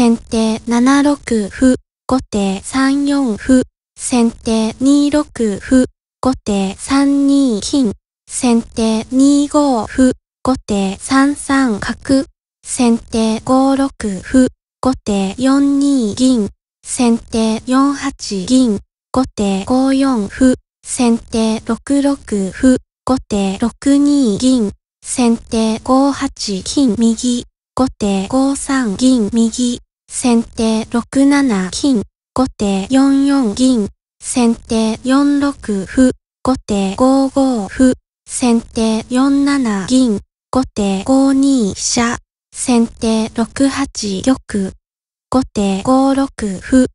先手7六歩、後手3四歩、先手2六歩、後手3二金、先手2五歩、後手3三角、先手5六歩、後手4二銀、先手4八銀、後手5四歩、先手6六歩、後手6二銀、先手5八金右、後手5三銀右。先手6七金、後手4四銀、先手4六歩、後手5五歩、先手4七銀、後手5二飛車、先手6八玉、後手5六歩、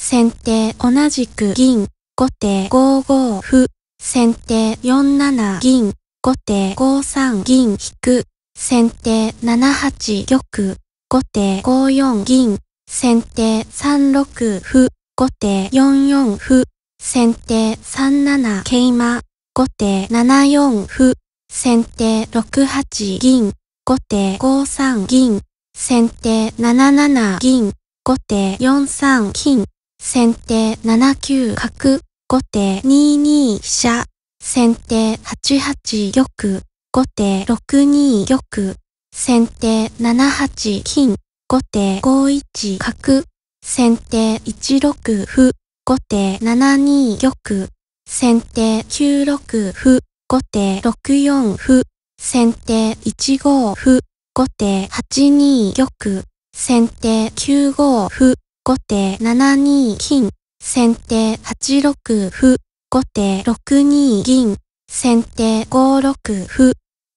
先手同じく銀、後手5五歩、先手4七銀、後手5三銀引く、先手7八玉、後手5四銀、先手3六歩、後手4四歩、先手3七桂馬、後手7四歩、先手6八銀、後手5三銀、先手7七銀、後手4三金、先手7九角、後手2二飛車、先手8八玉、後手6二玉、先手7八金、後手5一角、先手1六歩、後手7二玉、先手9六歩、後手6四歩、先手1五歩、後手8二玉、先手9五歩、後手7二金、先手8六歩、後手6二銀、先手5六歩、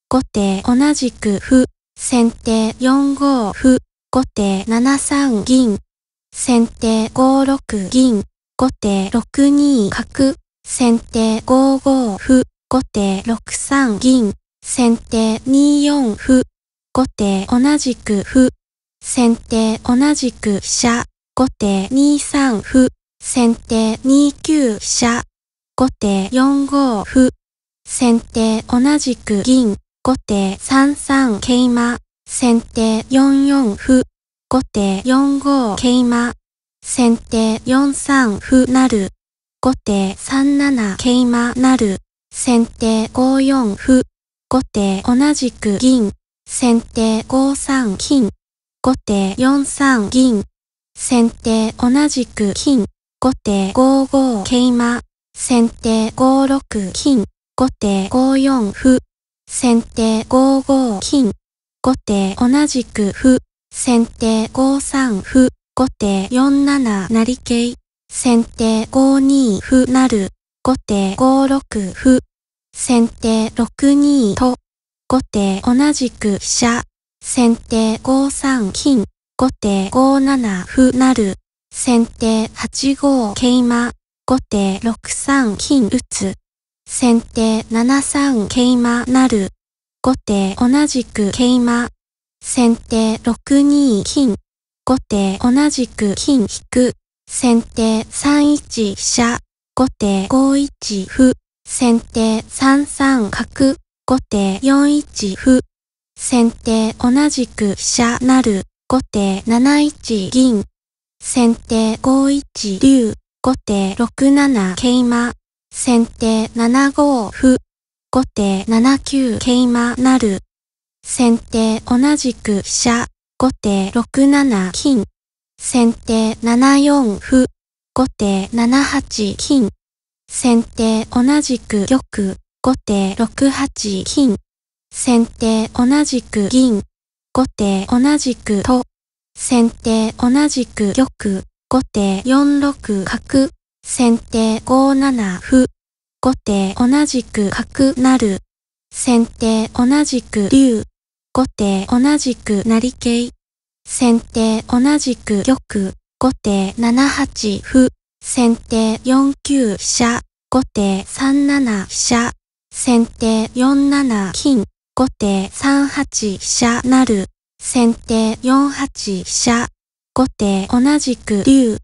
後手同じく歩、先手4五歩、後手7三銀。先手5六銀、後手6二角。先手5五歩、後手6三銀。先手2四歩、後手同じく歩。先手同じく飛車。後手2三歩。先手2九飛車。後手4五歩。先手同じく銀。後手3三桂馬、先手4四歩、後手4五桂馬、先手4三歩なる、後手3七桂馬なる、先手5四歩、後手同じく銀、先手5三金、後手4三銀、先手同じく金、後手5五桂馬、先手5六金、後手5四歩、先手5五金。後手同じく歩。先手5三歩。後手4七成桂。先手5二歩成。後手5六歩。先手6二と。後手同じく飛車。先手5三金。後手5七歩成。先手8五桂馬。後手6三金打つ。先手7三桂馬なる。後手同じく桂馬。先手6二金。後手同じく金引く。先手3一飛車。後手5一歩。先手3三角。後手4一歩。先手同じく飛車なる。後手7一銀。先手5一竜。後手6七桂馬。先手7五歩。後手7九桂馬なる。先手同じく飛車。後手6七金。先手7四歩。後手7八金。先手同じく玉。後手6八金。先手同じく銀。後手同じくと。先手同じく玉。後手4六角。先手5七歩。後手同じく角なる。先手同じく竜。後手同じく成桂。先手同じく玉。後手7八歩。先手4九飛車。後手3七飛車。先手4七金。後手3八飛車なる。先手4八飛車。後手同じく竜。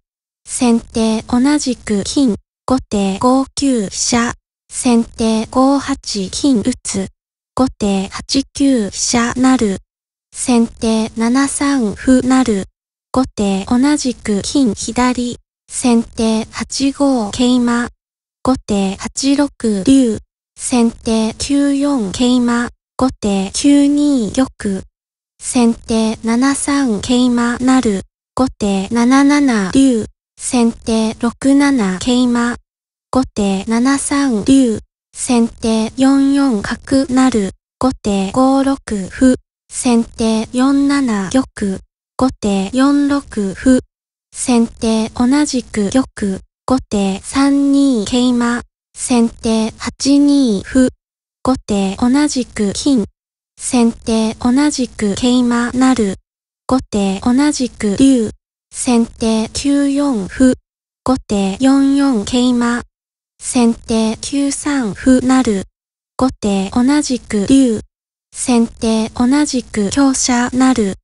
先手同じく金、後手5九飛車。先手5八金打つ。後手8九飛車なる。先手7三歩なる。後手同じく金左。先手8五桂馬。後手8六竜。先手9四桂馬。後手9二玉。先手7三桂馬なる。後手7七竜。先手6七桂馬。後手7三竜。先手4四角る。後手5 6歩。先手4七玉。後手4六歩。先手同じく玉。後手3二桂馬。先手8二歩。後手同じく金。先手同じく桂馬なる。後手同じく竜。先手9四歩。後手4四桂馬。先手9三歩成。後手同じく竜。先手同じく強者なる。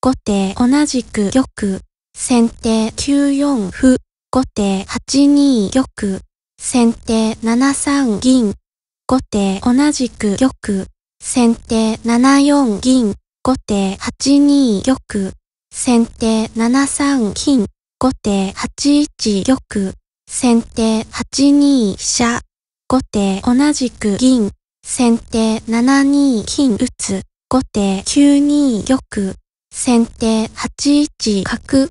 後手同じく玉。先手9四歩。後手8二玉。先手7三銀。後手同じく玉。先手7四銀。後手8二玉。先手7三金、後手8一玉、先手8二飛車、後手同じく銀、先手7二金打つ、後手9二玉、先手8一角、